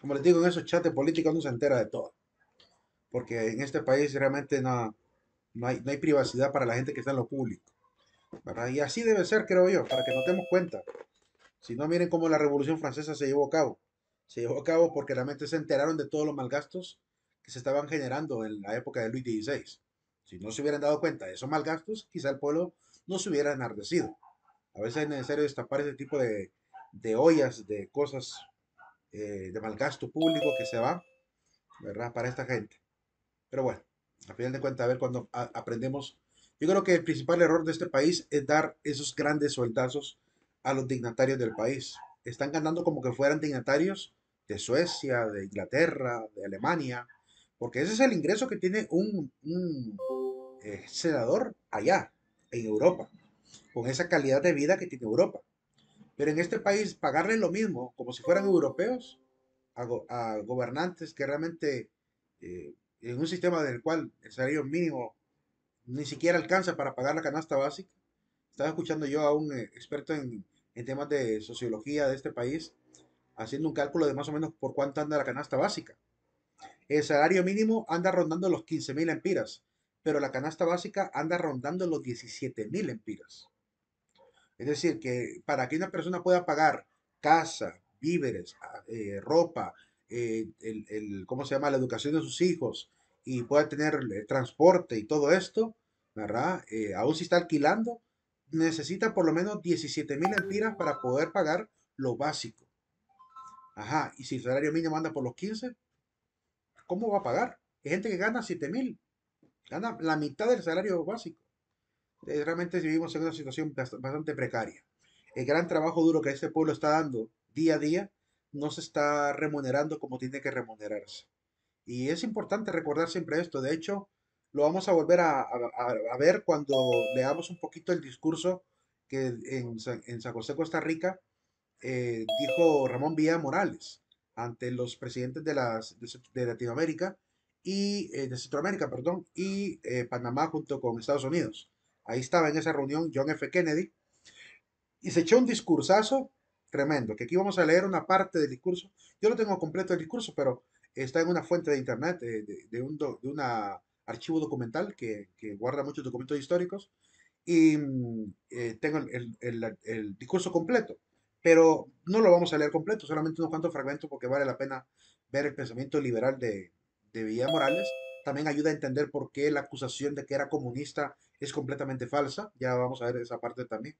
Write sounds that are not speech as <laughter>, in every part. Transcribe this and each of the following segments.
como les digo, en esos chats políticos uno se entera de todo. Porque en este país realmente no, no, hay, privacidad para la gente que está en lo público. Y así debe ser, creo yo, para que nos demos cuenta. Si no, miren cómo la Revolución Francesa se llevó a cabo. Se llevó a cabo porque realmente se enteraron de todos los malgastos que se estaban generando en la época de Luis XVI. Si no se hubieran dado cuenta de esos malgastos, quizá el pueblo no se hubiera enardecido. A veces es necesario destapar ese tipo de, de ollas, de cosas eh, de de gasto público que se va, ¿verdad? Para esta gente. Pero bueno, a final de cuentas, a ver cuando aprendemos. Yo creo que el principal error de este país es dar esos grandes sueltazos a los dignatarios del país. Están ganando como que fueran dignatarios de Suecia, de Inglaterra, de Alemania, porque ese es el ingreso que tiene un, un eh, senador allá, en Europa, con esa calidad de vida que tiene Europa. Pero en este país, pagarle lo mismo, como si fueran europeos, a, gobernantes que realmente, eh, en un sistema del cual el salario mínimo ni siquiera alcanza para pagar la canasta básica. Estaba escuchando yo a un eh, experto en, en temas de sociología de este país, haciendo un cálculo de más o menos por cuánto anda la canasta básica. El salario mínimo anda rondando los 15.000 empiras, pero la canasta básica anda rondando los 17.000 empiras. Es decir, que para que una persona pueda pagar casa, víveres, ah, eh, ropa, eh, el, ¿cómo se llama? La educación de sus hijos y pueda tener eh, transporte y todo esto, ¿verdad? aún si está alquilando, necesita por lo menos 17 mil empiras para poder pagar lo básico. Ajá, y si el salario mínimo anda por los 15, ¿cómo va a pagar? Hay gente que gana 7 mil, gana la mitad del salario básico. Eh, realmente vivimos en una situación bastante precaria. El gran trabajo duro que este pueblo está dando día a día no se está remunerando como tiene que remunerarse. Y es importante recordar siempre esto. De hecho, lo vamos a volver a, ver cuando leamos un poquito el discurso que en, en San José, Costa Rica, eh, dijo Ramón Villa Morales ante los presidentes de, las, de Latinoamérica y eh, de Centroamérica, perdón, y Panamá junto con Estados Unidos. Ahí estaba en esa reunión John F. Kennedy y se echó un discursazo tremendo, que aquí vamos a leer una parte del discurso. Yo lo tengo completo el discurso, pero está en una fuente de internet, eh, de, de, un archivo documental que, guarda muchos documentos históricos y mm, eh, tengo el, discurso completo, pero no lo vamos a leer completo, solamente unos cuantos fragmentos porque vale la pena ver el pensamiento liberal de, de Villa Morales también ayuda a entender por qué la acusación de que era comunista es completamente falsa. Ya vamos a ver esa parte también.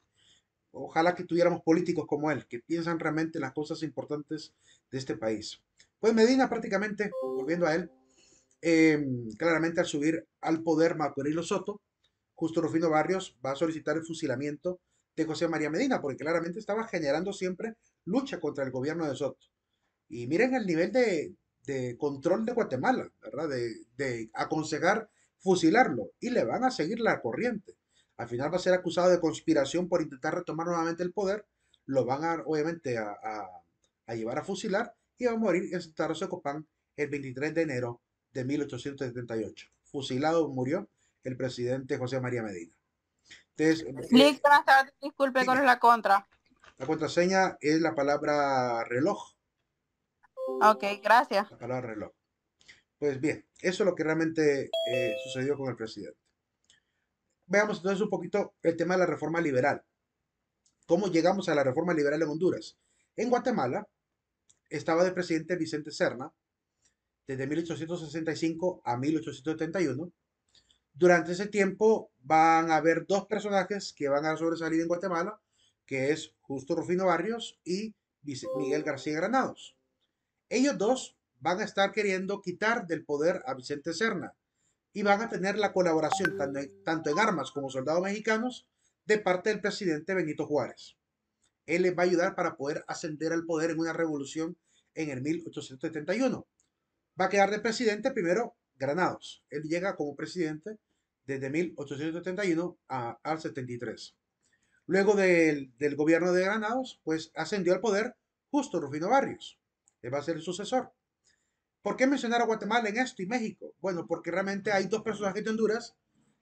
Ojalá que tuviéramos políticos como él, que piensan realmente las cosas importantes de este país. Pues Medina prácticamente, volviendo a él, em, claramente al subir al poder Macorilo Soto, Justo Rufino Barrios va a solicitar el fusilamiento de José María Medina, porque claramente estaba generando siempre lucha contra el gobierno de Soto. Y miren el nivel de, de control de Guatemala, ¿verdad? De, de, aconsejar fusilarlo y le van a seguir la corriente. Al final va a ser acusado de conspiración por intentar retomar nuevamente el poder, lo van a, obviamente a, llevar a fusilar y va a morir en Santa Rosa de Copán el 23 de enero de 1878. Fusilado murió el presidente José María Medina. Eh, disculpe, ¿cuál es la contra? La contraseña es la palabra reloj. Ok, gracias. reloj. Pues bien, eso es lo que realmente eh, sucedió con el presidente. Veamos entonces un poquito el tema de la reforma liberal. ¿Cómo llegamos a la reforma liberal en Honduras? En Guatemala estaba de presidente Vicente Serna desde 1865 a 1871. Durante ese tiempo van a haber dos personajes que van a sobresalir en Guatemala, que es Justo Rufino Barrios y Miguel García Granados. Ellos dos van a estar queriendo quitar del poder a Vicente Serna y van a tener la colaboración tanto en, armas como soldados mexicanos de parte del presidente Benito Juárez. Él les va a ayudar para poder ascender al poder en una revolución en el 1871. Va a quedar de presidente primero Granados. Él llega como presidente desde 1871 al 73. Luego del, del, gobierno de Granados, pues ascendió al poder justo Rufino Barrios. Él va a ser el sucesor. ¿Por qué mencionar a Guatemala en esto y México? Bueno, porque realmente hay dos personajes de Honduras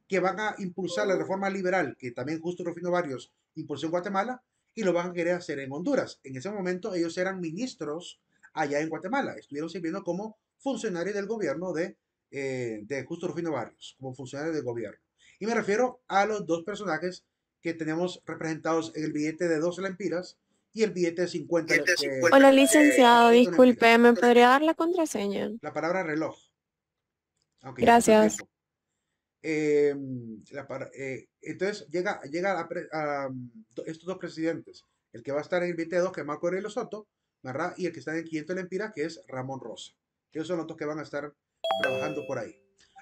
que van a impulsar la reforma liberal, que también justo Rufino Barrios impulsó en Guatemala, y lo van a querer hacer en Honduras. En ese momento ellos eran ministros allá en Guatemala, estuvieron sirviendo como funcionarios del gobierno de, eh, Justo Rufino Barrios, como funcionarios del gobierno. Y me refiero a los dos personajes que tenemos representados en el billete de 12 lempiras, y el billete de 50. Hola, licenciado, disculpe, ¿me podría dar la contraseña? La palabra reloj. Gracias. Em, eh, entonces llega, llega a, mm, estos dos presidentes, el que va a estar en el 2, que es Marco Aurelio Soto, y el que está en el 500 empira que es Ramón Rosa. Esos son los dos que van a estar trabajando por ahí.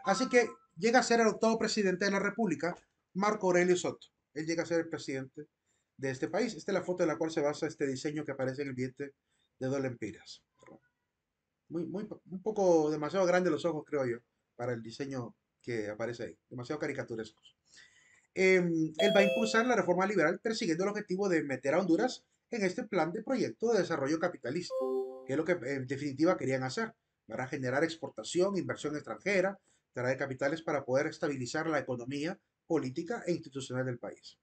Así que llega a ser el octavo presidente de la República, Marco Aurelio Soto. Él llega a ser el presidente de este país. Esta es la foto en la cual se basa este diseño que aparece en el billete de dos lempiras. Muy, muy, un poco demasiado grande los ojos, creo yo, para el diseño que aparece ahí. Demasiado caricaturescos. él va a impulsar la reforma liberal persiguiendo el objetivo de meter a Honduras en este plan de proyecto de desarrollo capitalista, que es lo que en definitiva querían hacer, para generar exportación, inversión extranjera, traer capitales para poder estabilizar la economía política e institucional del país.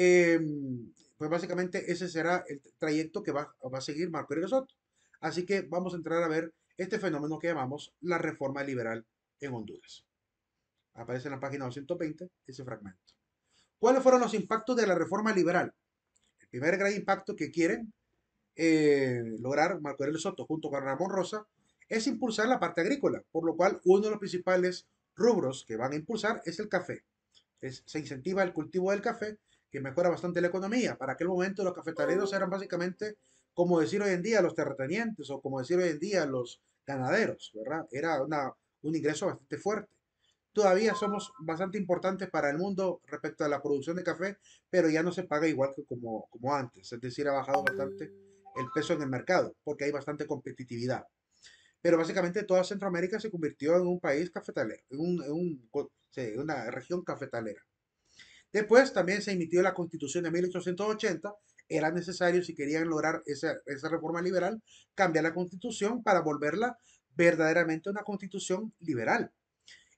Em, pues básicamente ese será el trayecto que va, a seguir Marco Aurelio Soto. Así que vamos a entrar a ver este fenómeno que llamamos la reforma liberal en Honduras. Aparece en la página 220 ese fragmento. ¿Cuáles fueron los impactos de la reforma liberal? El primer gran impacto que quieren eh, lograr Marco Aurelio Soto junto con Ramón Rosa es impulsar la parte agrícola, por lo cual uno de los principales rubros que van a impulsar es el café. se incentiva el cultivo del café que mejora bastante la economía. Para aquel momento los cafetaleros eran básicamente como decir hoy en día los terratenientes o como decir hoy en día los ganaderos, ¿verdad? Era una, un ingreso bastante fuerte. Todavía somos bastante importantes para el mundo respecto a la producción de café, pero ya no se paga igual que como, como antes. Es decir, ha bajado bastante el peso en el mercado porque hay bastante competitividad. Pero básicamente toda Centroamérica se convirtió en un país cafetalero, en, una región cafetalera. Después también se emitió la Constitución de 1880. Era necesario, si querían lograr esa, reforma liberal, cambiar la Constitución para volverla verdaderamente una Constitución liberal.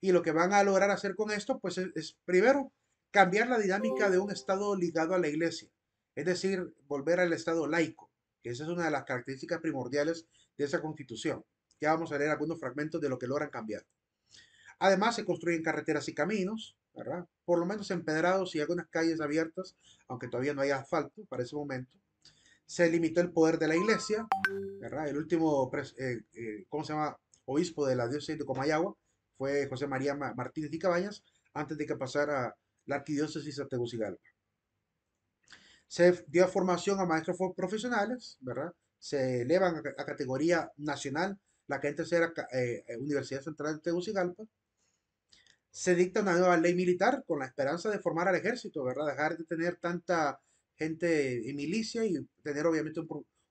Y lo que van a lograr hacer con esto, pues es, es primero, cambiar la dinámica de un Estado ligado a la Iglesia, es decir, volver al Estado laico, que esa es una de las características primordiales de esa constitución. Ya vamos a leer algunos fragmentos de lo que logran cambiar. Además, se construyen carreteras y caminos, por lo menos empedrados y algunas calles abiertas, aunque todavía no hay asfalto para ese momento. Se limitó el poder de la iglesia, ¿verdad? El último, eh, eh, se llama? Obispo de la diócesis de Comayagua fue José María Martínez y Cabañas, antes de que pasara la arquidiócesis de Tegucigalpa. Se dio formación a maestros profesionales, ¿verdad? Se elevan a, categoría nacional la que antes era eh, Universidad Central de Tegucigalpa, se dicta una nueva ley militar con la esperanza de formar al ejército, ¿verdad? Dejar de tener tanta gente y milicia y tener obviamente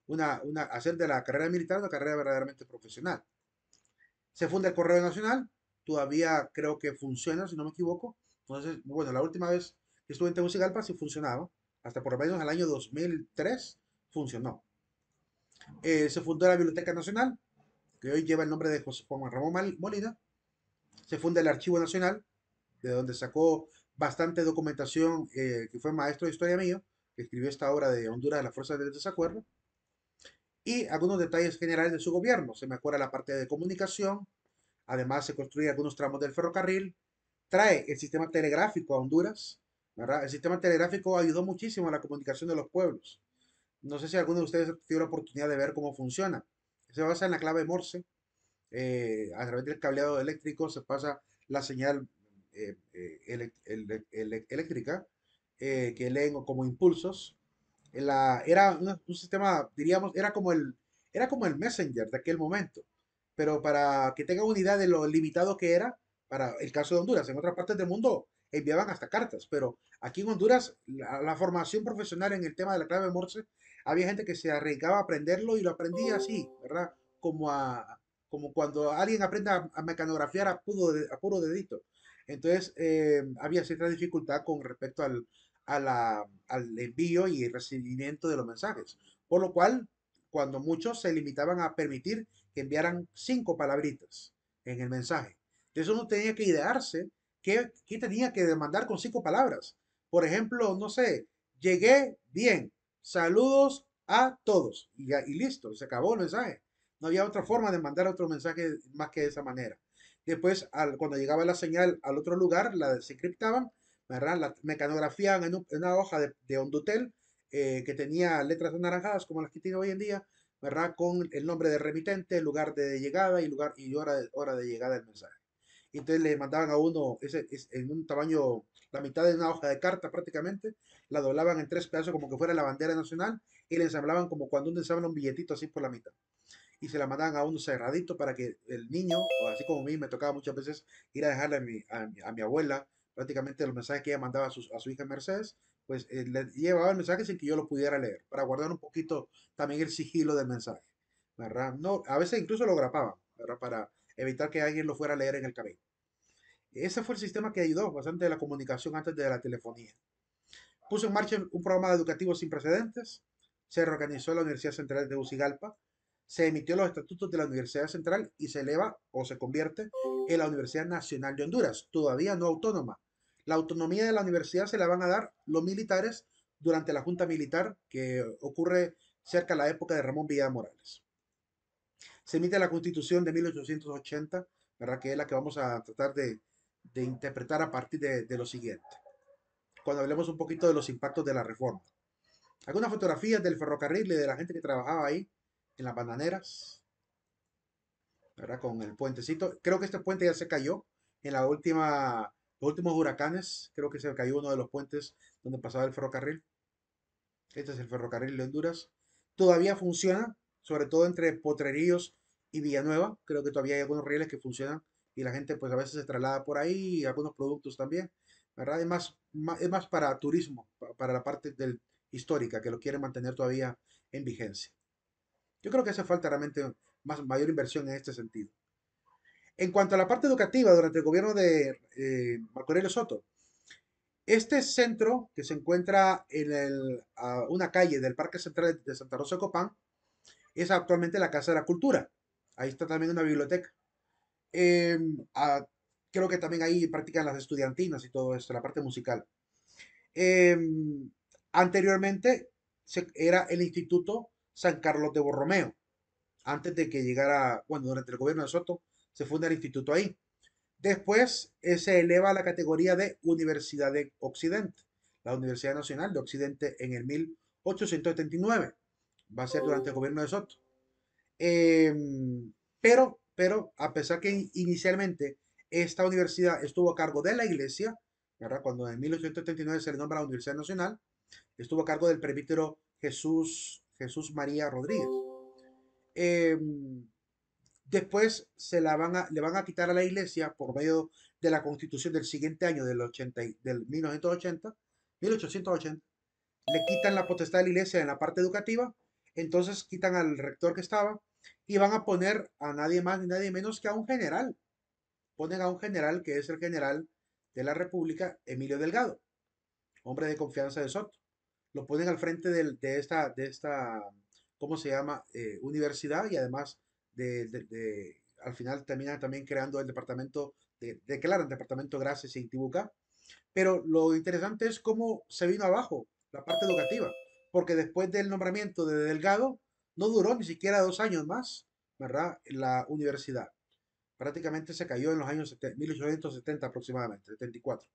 una, una, hacer de la carrera militar una carrera verdaderamente profesional. Se funda el Correo Nacional, todavía creo que funciona, si no me equivoco. Entonces, bueno, la última vez que estuve en Tegucigalpa sí funcionaba, hasta por lo menos el año 2003 funcionó. Eh, se fundó la Biblioteca Nacional, que hoy lleva el nombre de José Juan Ramón Molina, se funda el Archivo Nacional, de donde sacó bastante documentación, eh, que fue maestro de historia mío, que escribió esta obra de Honduras de las Fuerzas del Desacuerdo, y algunos detalles generales de su gobierno. Se me acuerda la parte de comunicación, además se construyen algunos tramos del ferrocarril, trae el sistema telegráfico a Honduras, El sistema telegráfico ayudó muchísimo a la comunicación de los pueblos. No sé si alguno de ustedes tiene la oportunidad de ver cómo funciona. Se basa en la clave Morse, eh, a través del cableado eléctrico se pasa la señal eh, eh, eléctrica que leen como impulsos. era un, sistema, diríamos, era como, el, era como el Messenger de aquel momento, pero para que tengan una idea de lo limitado que era para el caso de Honduras. En otras partes del mundo enviaban hasta cartas, pero aquí en Honduras la, formación profesional en el tema de la clave Morse, había gente que se arriesgaba a aprenderlo y lo aprendía así, ¿verdad? Como a, como cuando alguien aprende a, mecanografiar a puro, a puro dedito. Entonces, eh, había cierta dificultad con respecto al, a al envío y recibimiento de los mensajes. Por lo cual, cuando muchos se limitaban a permitir que enviaran cinco palabritas en el mensaje. Entonces uno tenía que idearse qué, tenía que demandar con cinco palabras. Por ejemplo, no sé, llegué bien, saludos a todos y, y listo, se acabó el mensaje. No había otra forma de mandar otro mensaje más que de esa manera. Después, cuando llegaba la señal al otro lugar, la descifraban, la mecanografían en, una hoja de, Ondutel eh, que tenía letras anaranjadas como las que tiene hoy en día, ¿verdad? con el nombre de remitente, lugar de llegada y, lugar, y hora, de, hora de llegada del mensaje. entonces le mandaban a uno ese, en un tamaño, la mitad de una hoja de carta prácticamente, la doblaban en tres pedazos como que fuera la bandera nacional y le ensamblaban como cuando uno ensambla un billetito así por la mitad y se la mandaban a un cerradito para que el niño, o así como a mí me tocaba muchas veces ir a dejarle a mi, abuela prácticamente los mensajes que ella mandaba a su, a su hija Mercedes, pues eh, le llevaba el mensaje sin que yo lo pudiera leer, para guardar un poquito también el sigilo del mensaje. No, a veces incluso lo grapaban, para evitar que alguien lo fuera a leer en el camino. Ese fue el sistema que ayudó bastante a la comunicación antes de la telefonía. Puso en marcha un programa educativo sin precedentes, se reorganizó la Universidad Central de Ucigalpa, se emitió los estatutos de la Universidad Central y se eleva o se convierte en la Universidad Nacional de Honduras, todavía no autónoma. La autonomía de la universidad se la van a dar los militares durante la Junta Militar que ocurre cerca de la época de Ramón Villada Morales. Se emite la Constitución de 1880, ¿verdad? que es la que vamos a tratar de, interpretar a partir de, de, lo siguiente, cuando hablemos un poquito de los impactos de la reforma. Algunas fotografías del ferrocarril y de la gente que trabajaba ahí en las bananeras, ¿verdad? Con el puentecito. Creo que este puente ya se cayó en la última, los últimos huracanes. Creo que se cayó uno de los puentes donde pasaba el ferrocarril. Este es el ferrocarril de Honduras. Todavía funciona, sobre todo entre Potrerillos y Villanueva. Creo que todavía hay algunos rieles que funcionan y la gente pues a veces se traslada por ahí y algunos productos también. ¿verdad? Es más, más para turismo, para la parte del, histórica que lo quieren mantener todavía en vigencia. Yo creo que hace falta realmente más, mayor inversión en este sentido. En cuanto a la parte educativa, durante el gobierno de eh, Marco Aurelio Soto, este centro que se encuentra en el, a una calle del Parque Central de Santa Rosa de Copán es actualmente la Casa de la Cultura. Ahí está también una biblioteca. Em, creo que también ahí practican las estudiantinas y todo esto, la parte musical. Em, anteriormente se, era el Instituto San Carlos de Borromeo. Antes de que llegara, bueno, durante el gobierno de Soto, se funda el instituto ahí. Después eh, se eleva a la categoría de Universidad de Occidente, la Universidad Nacional de Occidente en el 1879. Va a ser durante el oh. gobierno de Soto. Em, pero, pero, a pesar que inicialmente esta universidad estuvo a cargo de la iglesia, cuando en 1879 se le nombra la Universidad Nacional, estuvo a cargo del presbítero Jesús Jesús María Rodríguez. Em, después se la van le van a quitar a la iglesia por medio de la constitución del siguiente año, del, del 1980, 1880. Le quitan la potestad de la iglesia en la parte educativa, entonces quitan al rector que estaba y van a poner a nadie más ni nadie menos que a un general. Ponen a un general que es el general de la República, Emilio Delgado, hombre de confianza de Soto lo ponen al frente de, esta, de esta, ¿cómo se llama? Eh, universidad y además de, al final terminan también creando el departamento, de declaran departamento Gracias y Intibucá. Pero lo interesante es cómo se vino abajo la parte educativa, porque después del nombramiento de Delgado, no duró ni siquiera dos años más, ¿verdad? La universidad prácticamente se cayó en los años 1870 aproximadamente, 74.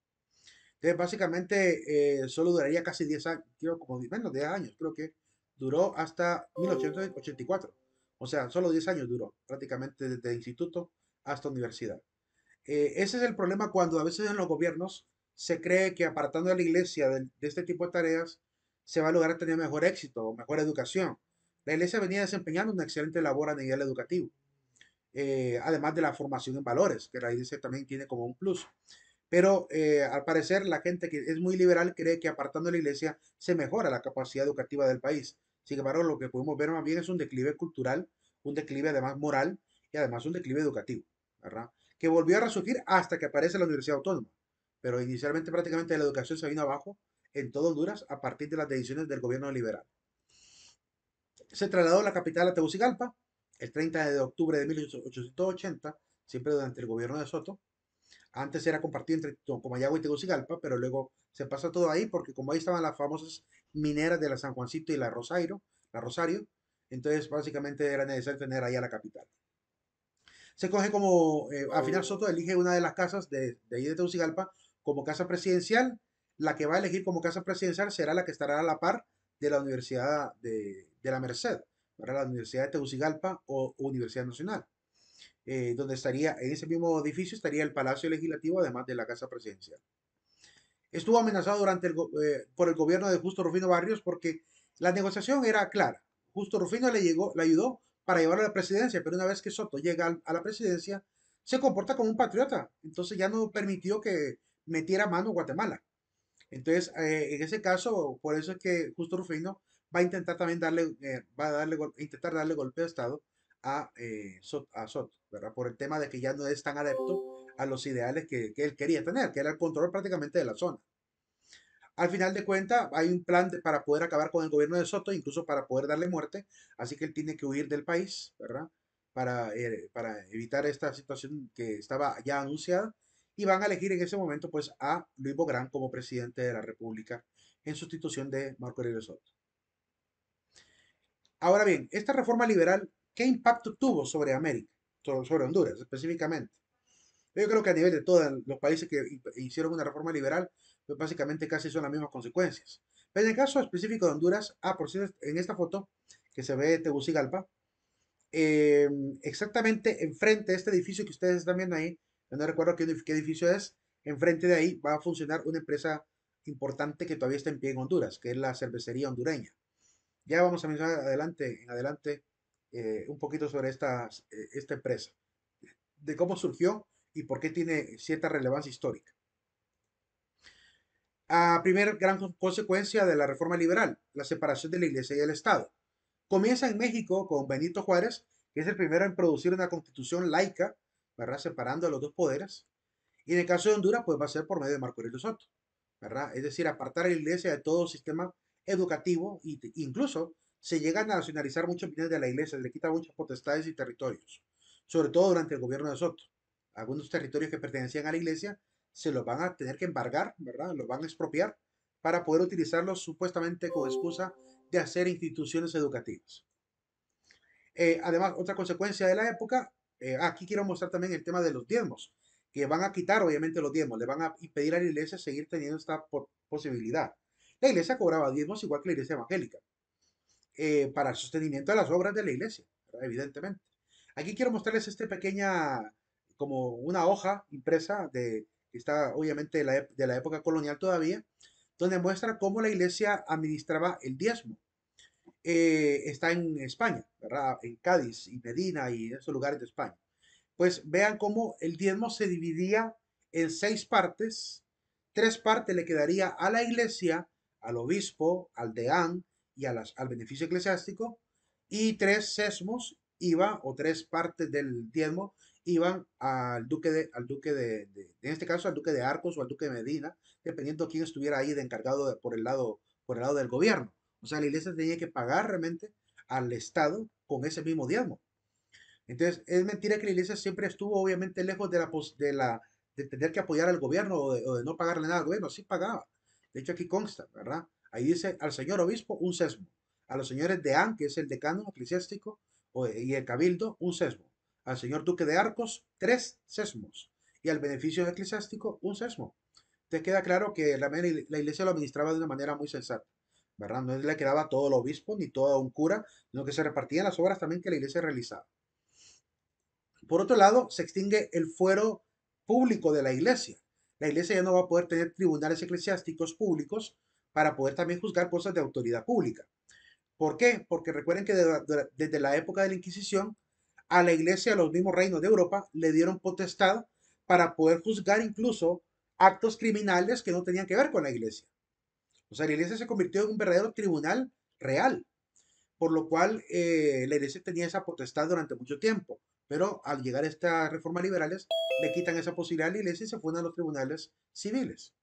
Entonces, básicamente, eh, solo duraría casi 10 años, creo como menos 10 años, creo que duró hasta 1884. O sea, solo 10 años duró, prácticamente desde instituto hasta universidad. Eh, ese es el problema cuando a veces en los gobiernos se cree que apartando a la iglesia de, este tipo de tareas se va a lograr tener mejor éxito o mejor educación. La iglesia venía desempeñando una excelente labor a nivel educativo, eh, además de la formación en valores, que la iglesia también tiene como un plus. Pero eh, al parecer la gente que es muy liberal cree que apartando la iglesia se mejora la capacidad educativa del país. Sin embargo, lo que pudimos ver más bien es un declive cultural, un declive además moral y además un declive educativo, ¿verdad? Que volvió a resurgir hasta que aparece la Universidad Autónoma. Pero inicialmente prácticamente la educación se vino abajo en todo Honduras a partir de las decisiones del gobierno liberal. Se trasladó a la capital a Tegucigalpa el 30 de octubre de 1880, siempre durante el gobierno de Soto, antes era compartido entre Comayagua y Tegucigalpa, pero luego se pasa todo ahí porque como ahí estaban las famosas mineras de la San Juancito y la Rosario, la Rosario, entonces básicamente era necesario tener ahí a la capital. Se coge como, eh, al final oh. Soto elige una de las casas de, ahí de Tegucigalpa como casa presidencial. La que va a elegir como casa presidencial será la que estará a la par de la Universidad de, de la Merced, para la Universidad de Tegucigalpa o Universidad Nacional. Eh, donde estaría, en ese mismo edificio estaría el Palacio Legislativo, además de la Casa Presidencial. Estuvo amenazado durante eh, por el gobierno de Justo Rufino Barrios porque la negociación era clara. Justo Rufino le, llegó, le ayudó para llevar a la presidencia, pero una vez que Soto llega a la presidencia, se comporta como un patriota. Entonces ya no permitió que metiera mano Guatemala. Entonces, eh, en ese caso, por eso es que Justo Rufino va a intentar también darle, va a intentar darle golpe de Estado a, eh, ¿verdad? Por el tema de que ya no es tan adepto a oh. los ideales que, que él quería tener, que era el control prácticamente de la zona. Al final de cuentas, hay un plan para poder acabar con el gobierno de Soto, incluso para poder darle muerte, así que él tiene que huir del país, ¿verdad? Para, eh, para evitar esta situación que estaba ya anunciada, y van a elegir en ese momento pues a Luis Bográn como presidente de la República en sustitución de Marco Aurelio Soto. Ahora bien, esta reforma liberal ¿Qué impacto tuvo sobre América, sobre Honduras específicamente? Yo creo que a nivel de todos los países que hicieron una reforma liberal, pues básicamente casi son las mismas consecuencias. Pero en el caso específico de Honduras, ah, por cierto, en esta foto que se ve Tegucigalpa, em, exactamente enfrente de este edificio que ustedes están viendo ahí, no recuerdo qué, edificio es, enfrente de ahí va a funcionar una empresa importante que todavía está en pie en Honduras, que es la cervecería hondureña. Ya vamos a mencionar adelante, en adelante eh, un poquito sobre esta, eh, esta empresa, de cómo surgió y por qué tiene cierta relevancia histórica. A primer gran consecuencia de la reforma liberal, la separación de la Iglesia y el Estado. Comienza en México con Benito Juárez, que es el primero en producir una constitución laica, ¿verdad? Separando los dos poderes. Y en el caso de Honduras, pues va a ser por medio de Marco Aurelio Soto, ¿verdad? Es decir, apartar a la Iglesia de todo sistema educativo e incluso se llegan a nacionalizar muchos bienes de la iglesia, se le quita muchas potestades y territorios, sobre todo durante el gobierno de Soto. Algunos territorios que pertenecían a la iglesia se los van a tener que embargar, ¿verdad? Los van a expropiar para poder utilizarlos supuestamente con excusa de hacer instituciones educativas. Eh, además, otra consecuencia de la época, eh, aquí quiero mostrar también el tema de los diezmos, que van a quitar obviamente los diezmos, le van a impedir a la iglesia seguir teniendo esta posibilidad. La iglesia cobraba diezmos igual que la iglesia evangélica. Eh, para el sostenimiento de las obras de la iglesia, evidentemente. Aquí quiero mostrarles esta pequeña, como una hoja impresa de, que está obviamente de la, época colonial todavía, donde muestra cómo la iglesia administraba el diezmo. Eh, está en España, En Cádiz y Medina y esos lugares de España. Pues vean cómo el diezmo se dividía en seis partes. Tres partes le quedaría a la iglesia, al obispo, al deán y las, al beneficio eclesiástico, y tres sesmos iban o tres partes del diezmo, iban al duque de, al duque de, en este caso al duque de Arcos o al duque de Medina, dependiendo quién estuviera ahí de encargado por, el lado, por el lado del gobierno. O sea, la iglesia tenía que pagar realmente al Estado con ese mismo diezmo. Entonces, es mentira que la iglesia siempre estuvo obviamente lejos de, la, de, la, de tener que apoyar al gobierno o de, no pagarle nada al gobierno, sí pagaba. De hecho, aquí consta, ¿verdad? Ahí dice al señor obispo un sesmo, a los señores de An, que es el decano eclesiástico, y el cabildo, un sesmo, al señor duque de Arcos, tres sesmos, y al beneficio eclesiástico, un sesmo. Te queda claro que la, iglesia lo administraba de una manera muy sensata, ¿verdad? No le quedaba todo el obispo ni todo un cura, sino que se repartían las obras también que la iglesia realizaba. Por otro lado, se extingue el fuero público de la iglesia. La iglesia ya no va a poder tener tribunales eclesiásticos públicos, para poder también juzgar cosas de autoridad pública. ¿Por qué? Porque recuerden que desde la época de la Inquisición, a la iglesia a los mismos reinos de Europa le dieron potestad para poder juzgar incluso actos criminales que no tenían que ver con la iglesia. O sea, la iglesia se convirtió en un verdadero tribunal real, por lo cual eh, la iglesia tenía esa potestad durante mucho tiempo, pero al llegar a estas reformas liberales le quitan esa posibilidad a la iglesia y se a los tribunales civiles.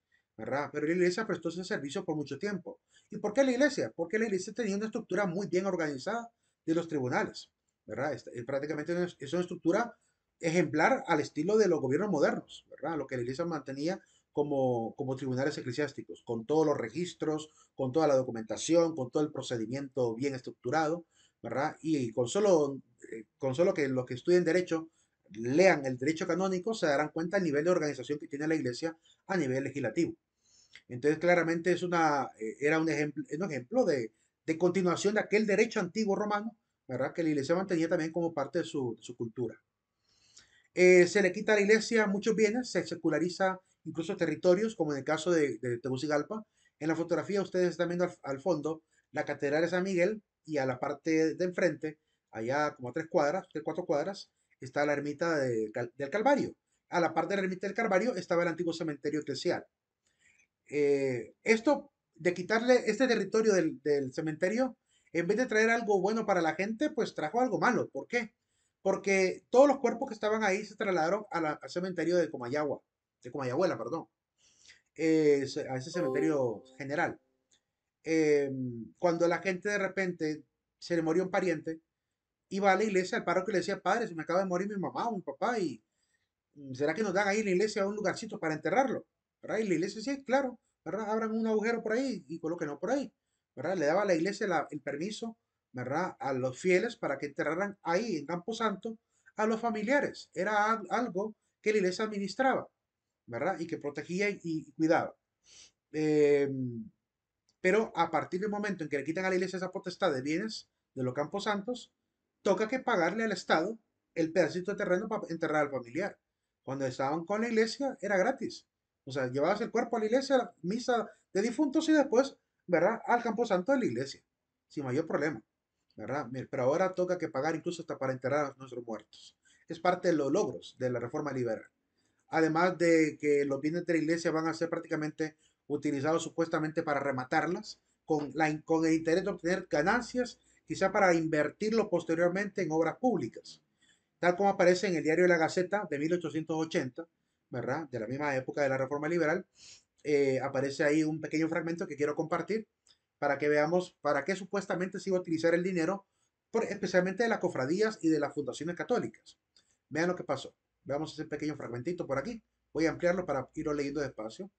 Pero la iglesia prestó ese servicio por mucho tiempo. ¿Y por qué la iglesia? Porque la iglesia tenía una estructura muy bien organizada de los tribunales, ¿verdad? Este, eh, prácticamente es una estructura ejemplar al estilo de los gobiernos modernos, ¿verdad? Lo que la iglesia mantenía como, como tribunales eclesiásticos, con todos los registros, con toda la documentación, con todo el procedimiento bien estructurado, ¿verdad? Y con solo, eh, con solo que los que estudien derecho lean el derecho canónico, se darán cuenta del nivel de organización que tiene la iglesia a nivel legislativo. Entonces, claramente es una, eh, era un ejemplo, un ejemplo de, de continuación de aquel derecho antiguo romano, ¿verdad? Que la iglesia mantenía también como parte de su, su cultura. Eh, se le quita a la iglesia muchos bienes, se seculariza incluso territorios, como en el caso de, Tegucigalpa. En la fotografía ustedes están viendo al, fondo la Catedral de San Miguel y a la parte de enfrente, allá como a tres cuadras, tres, cuatro cuadras, está la ermita del Calvario. A la parte de la ermita del Calvario estaba el antiguo cementerio eclesial. Eh, esto de quitarle este territorio del, cementerio, en vez de traer algo bueno para la gente, pues trajo algo malo. ¿Por qué? Porque todos los cuerpos que estaban ahí se trasladaron al cementerio de Comayagua, de Comayagüela perdón, eh, a ese cementerio oh. general. Em, cuando la gente de repente se le murió un pariente, iba a la iglesia al párroco y le decía, padre, se me acaba de morir mi mamá o mi papá y mm, ¿será que nos dan ahí en la iglesia un lugarcito para enterrarlo? ¿verdad? Y la iglesia decía, claro, ¿verdad? Abran un agujero por ahí y coloquenlo por ahí, ¿verdad? Le daba a la iglesia el permiso, ¿verdad? A los fieles para que enterraran ahí, en Campo Santo, a los familiares. Era algo que la iglesia administraba, ¿verdad? Y que protegía y, cuidaba. Em, pero a partir del momento en que le quitan a la iglesia esa potestad de bienes de los campos santos, toca que pagarle al Estado el pedacito de terreno para enterrar al familiar. Cuando estaban con la iglesia era gratis. O sea, llevabas el cuerpo a la iglesia, la misa de difuntos y después, ¿verdad? Al campo santo de la iglesia, sin mayor problema, ¿verdad? Pero ahora toca que pagar incluso hasta para enterrar a nuestros muertos. Es parte de los logros de la reforma liberal. Además de que los bienes de la iglesia van a ser prácticamente utilizados supuestamente para rematarlas, con, la, con el interés de obtener ganancias, quizá para invertirlo posteriormente en obras públicas, tal como aparece en el diario La Gaceta de 1880 de la misma época de la Reforma Liberal, eh, aparece ahí un pequeño fragmento que quiero compartir para que veamos para qué supuestamente se iba a utilizar el dinero, por, especialmente de las cofradías y de las fundaciones católicas. Vean lo que pasó. Veamos ese pequeño fragmentito por aquí. Voy a ampliarlo para irlo leyendo despacio.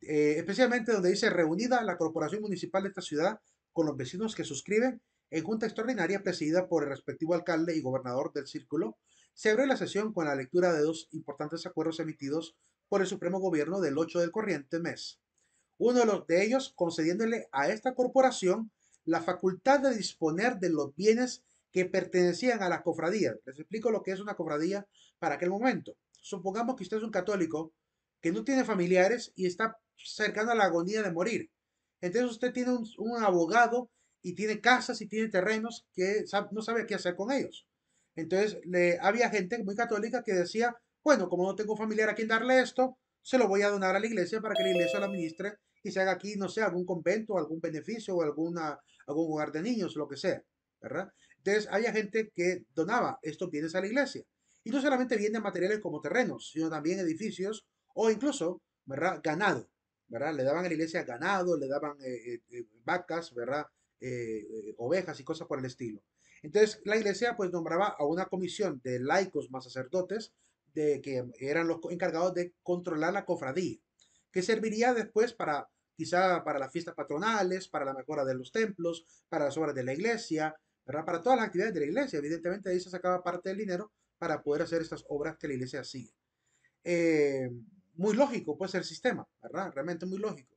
Eh, especialmente donde dice reunida la corporación municipal de esta ciudad con los vecinos que suscriben en junta extraordinaria presidida por el respectivo alcalde y gobernador del círculo, se abre la sesión con la lectura de dos importantes acuerdos emitidos por el Supremo Gobierno del 8 del corriente mes. Uno de, ellos concediéndole a esta corporación la facultad de disponer de los bienes que pertenecían a la cofradía. Les explico lo que es una cofradía para aquel momento. Supongamos que usted es un católico que no tiene familiares y está cercano a la agonía de morir. Entonces usted tiene un abogado y tiene casas y tiene terrenos que no sabe qué hacer con ellos. Entonces le, había gente muy católica que decía, bueno, como no tengo familiar a quien darle esto, se lo voy a donar a la iglesia para que la iglesia lo administre y se haga aquí, no sé, algún convento, algún beneficio o alguna, algún hogar de niños, lo que sea, ¿verdad? Entonces había gente que donaba estos bienes a la iglesia. Y no solamente bienes materiales como terrenos, sino también edificios o incluso, ¿verdad? Ganado, ¿verdad? Le daban a la iglesia ganado, le daban eh, eh, eh, vacas, ¿verdad? ovejas y cosas por el estilo. Entonces la iglesia pues nombraba a una comisión de laicos más sacerdotes de, que eran los encargados de controlar la cofradía, que serviría después para quizá para las fiestas patronales, para la mejora de los templos, para las obras de la iglesia, ¿verdad? para todas las actividades de la iglesia. Evidentemente ahí se sacaba parte del dinero para poder hacer estas obras que la iglesia hacía. Eh, muy lógico, pues el sistema, ¿verdad? Realmente muy lógico.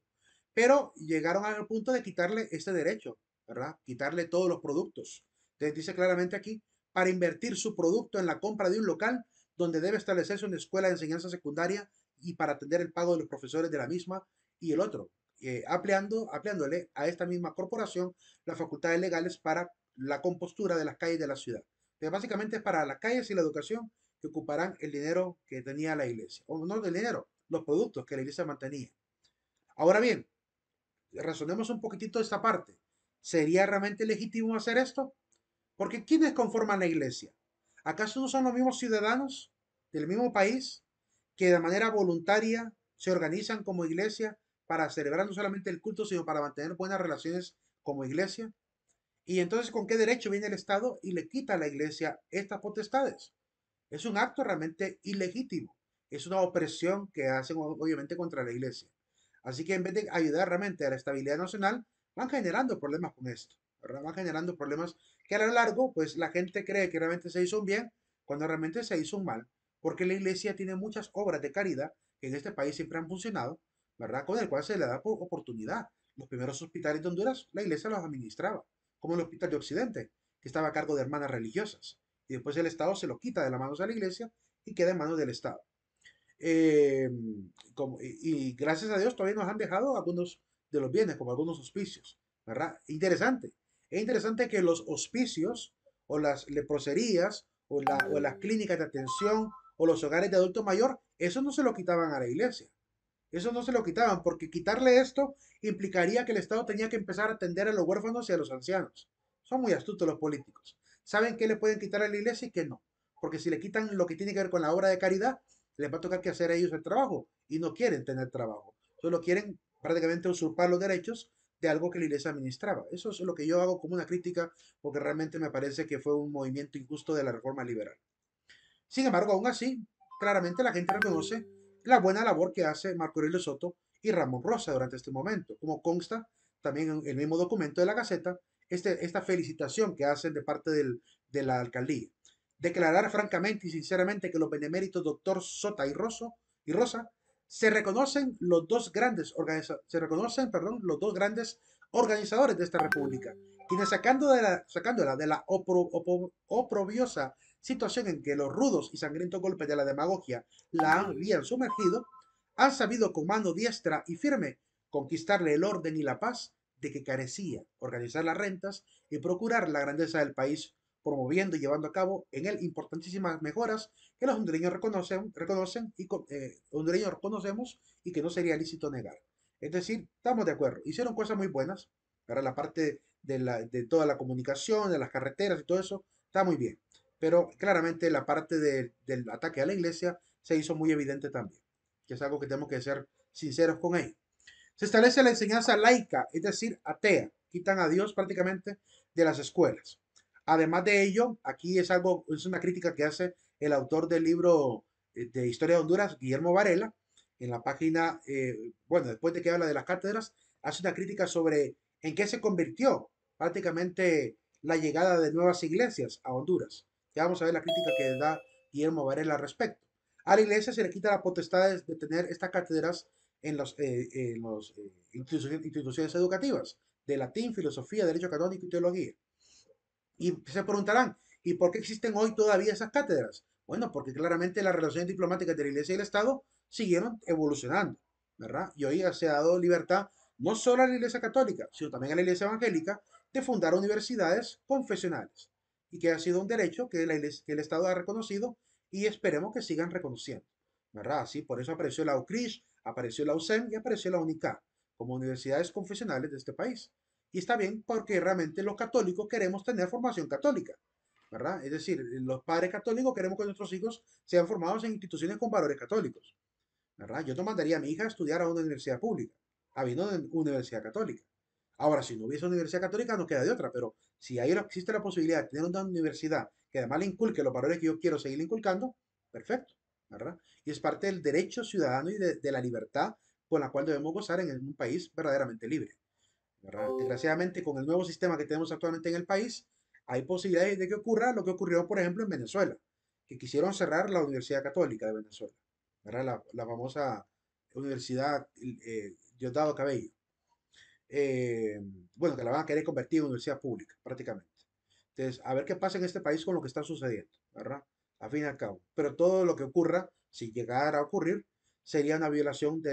Pero llegaron al punto de quitarle este derecho, ¿verdad? Quitarle todos los productos, entonces dice claramente aquí, para invertir su producto en la compra de un local donde debe establecerse una escuela de enseñanza secundaria y para atender el pago de los profesores de la misma y el otro, eh, ampliando, ampliándole a esta misma corporación las facultades legales para la compostura de las calles de la ciudad. Pero básicamente es para las calles y la educación que ocuparán el dinero que tenía la iglesia, o no el dinero, los productos que la iglesia mantenía. Ahora bien, razonemos un poquitito esta parte. ¿Sería realmente legítimo hacer esto? Porque ¿quiénes conforman la iglesia? ¿Acaso no son los mismos ciudadanos del mismo país que de manera voluntaria se organizan como iglesia para celebrar no solamente el culto, sino para mantener buenas relaciones como iglesia? Y entonces, ¿con qué derecho viene el Estado y le quita a la iglesia estas potestades? Es un acto realmente ilegítimo. Es una opresión que hacen obviamente contra la iglesia. Así que en vez de ayudar realmente a la estabilidad nacional, van generando problemas con esto. ¿verdad? Va generando problemas que a lo largo, pues la gente cree que realmente se hizo un bien cuando realmente se hizo un mal, porque la iglesia tiene muchas obras de caridad que en este país siempre han funcionado, ¿verdad? Con el cual se le da oportunidad. Los primeros hospitales de Honduras, la iglesia los administraba, como el Hospital de Occidente, que estaba a cargo de hermanas religiosas. Y después el Estado se lo quita de las manos a la iglesia y queda en manos del Estado. Em, y, gracias a Dios todavía nos han dejado algunos de los bienes, como algunos hospicios, ¿verdad? Interesante, es interesante que los hospicios o las leproserías o, o las clínicas de atención o los hogares de adulto mayor, eso no se lo quitaban a la iglesia. Eso no se lo quitaban porque quitarle esto implicaría que el Estado tenía que empezar a atender a los huérfanos y a los ancianos. Son muy astutos los políticos. Saben qué le pueden quitar a la iglesia y qué no. Porque si le quitan lo que tiene que ver con la obra de caridad, les va a tocar que hacer a ellos el trabajo y no quieren tener trabajo. Solo quieren prácticamente usurpar los derechos de algo que la iglesia administraba. Eso es lo que yo hago como una crítica porque realmente me parece que fue un movimiento injusto de la reforma liberal. Sin embargo, aún así, claramente la gente reconoce la buena labor que hace Marco Aurelio Soto y Ramón Rosa durante este momento, como consta también en el mismo documento de la Gaceta, este, esta felicitación que hacen de parte de la alcaldía. Declarar francamente y sinceramente que los beneméritos doctor Sota y Rosa se reconocen los dos grandes organizadores de esta república, quienes sacando de la, sacándola de la oprobiosa situación en que los rudos y sangrientos golpes de la demagogia la habían sumergido, han sabido con mano diestra y firme conquistarle el orden y la paz de que carecía, organizar las rentas y procurar la grandeza del país promoviendo y llevando a cabo en él importantísimas mejoras que los hondureños reconocen, reconocen y eh, hondureños reconocemos y que no sería lícito negar. Es decir, estamos de acuerdo, hicieron cosas muy buenas para la parte de, la, de toda la comunicación, de las carreteras y todo eso, está muy bien. Pero claramente la parte del ataque a la iglesia se hizo muy evidente también, que es algo que tenemos que ser sinceros con él. Se establece la enseñanza laica, es decir, atea. Quitan a Dios prácticamente de las escuelas. Además de ello, aquí es algo, es una crítica que hace el autor del libro eh, de Historia de Honduras, Guillermo Varela, en la página, eh, bueno, después de que habla de las cátedras, hace una crítica sobre en qué se convirtió prácticamente la llegada de nuevas iglesias a Honduras. Ya vamos a ver la crítica que da Guillermo Varela al respecto. A la iglesia se le quita la potestad de tener estas cátedras en las eh, instituciones, educativas de latín, filosofía, derecho católico y teología. Y se preguntarán, ¿y por qué existen hoy todavía esas cátedras? Bueno, porque claramente las relaciones diplomáticas de la Iglesia y el Estado siguieron evolucionando, ¿verdad? Y hoy se ha dado libertad no solo a la Iglesia Católica, sino también a la Iglesia Evangélica de fundar universidades confesionales y que ha sido un derecho que, que el Estado ha reconocido y esperemos que sigan reconociendo, ¿verdad? Así, por eso apareció la UCRISH, apareció la USEM y apareció la UNICA como universidades confesionales de este país. Y está bien porque realmente los católicos queremos tener formación católica, ¿verdad? Es decir, los padres católicos queremos que nuestros hijos sean formados en instituciones con valores católicos, ¿verdad? Yo no mandaría a mi hija a estudiar a una universidad pública, habiendo una universidad católica. Ahora, si no hubiese una universidad católica, no queda de otra, pero si ahí existe la posibilidad de tener una universidad que además le inculque los valores que yo quiero seguir inculcando, perfecto, ¿verdad? Y es parte del derecho ciudadano y de la libertad con la cual debemos gozar en un país verdaderamente libre. Desgraciadamente, con el nuevo sistema que tenemos actualmente en el país, hay posibilidades de que ocurra lo que ocurrió, por ejemplo, en Venezuela, que quisieron cerrar la Universidad Católica de Venezuela, La, la famosa Universidad eh, Diosdado Cabello. Eh, bueno, que la van a querer convertir en universidad pública, prácticamente. Entonces, a ver qué pasa en este país con lo que está sucediendo, ¿verdad? A fin y al cabo. Pero todo lo que ocurra, si llegara a ocurrir, sería una violación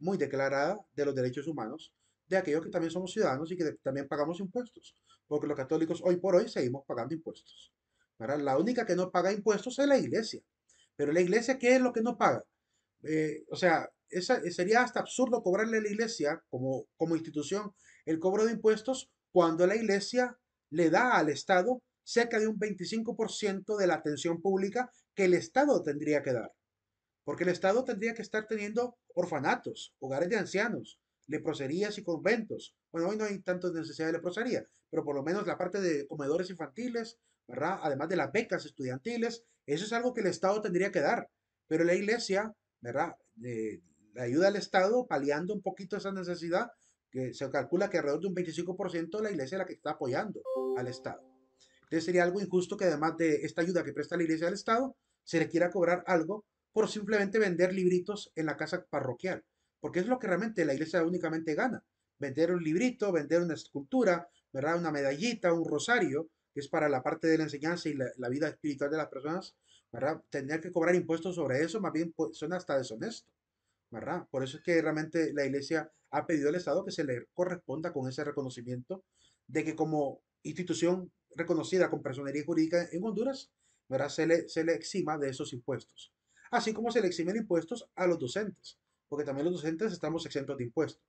muy declarada de los derechos humanos de aquellos que también somos ciudadanos y que también pagamos impuestos, porque los católicos hoy por hoy seguimos pagando impuestos. La única que no paga impuestos es la iglesia. Pero la iglesia, ¿qué es lo que no paga? Eh, o sea, eh, sería hasta absurdo cobrarle a la iglesia como, como institución el cobro de impuestos cuando la iglesia le da al Estado cerca de un 25% de la atención pública que el Estado tendría que dar. Porque el Estado tendría que estar teniendo orfanatos, hogares de ancianos, leproserías y conventos. Bueno, hoy no hay tanto necesidad de leprosería, pero por lo menos la parte de comedores infantiles, ¿verdad? Además de las becas estudiantiles, eso es algo que el Estado tendría que dar. Pero la iglesia, ¿verdad? la ayuda al Estado paliando un poquito esa necesidad, que se calcula que alrededor de un 25% la iglesia es la que está apoyando al Estado. Entonces sería algo injusto que además de esta ayuda que presta la iglesia al Estado, se le quiera cobrar algo por simplemente vender libritos en la casa parroquial porque es lo que realmente la iglesia únicamente gana. Vender un librito, vender una escultura, ¿verdad? Una medallita, un rosario, que es para la parte de la enseñanza y la, vida espiritual de las personas, ¿verdad? Tener que cobrar impuestos sobre eso, más bien pues, suena hasta deshonesto, ¿verdad? Por eso es que realmente la iglesia ha pedido al Estado que se le corresponda con ese reconocimiento de que como institución reconocida con personería jurídica en Honduras, ¿verdad? Se le, se le exima de esos impuestos. Así como se le eximen impuestos a los docentes porque también los docentes estamos exentos de impuestos,